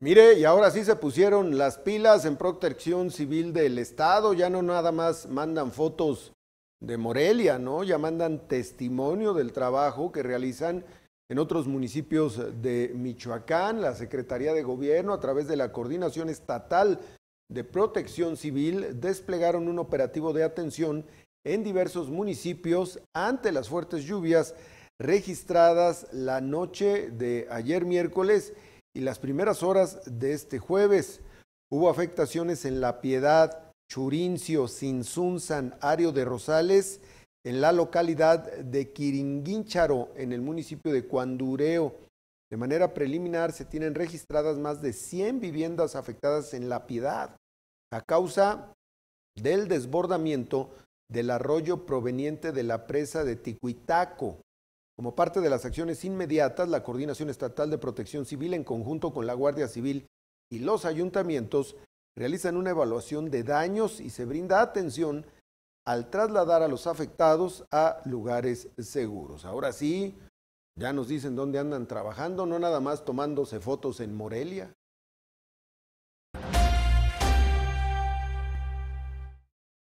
Mire, y ahora sí se pusieron las pilas en protección civil del Estado, ya no nada más mandan fotos de Morelia, ¿no? Ya mandan testimonio del trabajo que realizan en otros municipios de Michoacán, la Secretaría de Gobierno, a través de la Coordinación Estatal de Protección Civil, desplegaron un operativo de atención en diversos municipios ante las fuertes lluvias registradas la noche de ayer miércoles y las primeras horas de este jueves. Hubo afectaciones en La Piedad, Churincio, Sinzunzan, Ario de Rosales, en la localidad de Quiringuíncharo, en el municipio de Cuandureo. De manera preliminar se tienen registradas más de 100 viviendas afectadas en La Piedad a causa del desbordamiento del arroyo proveniente de la presa de Ticuitaco. Como parte de las acciones inmediatas, la Coordinación Estatal de Protección Civil, en conjunto con la Guardia Civil y los ayuntamientos, realizan una evaluación de daños y se brinda atención al trasladar a los afectados a lugares seguros. Ahora sí, ya nos dicen dónde andan trabajando, no nada más tomándose fotos en Morelia,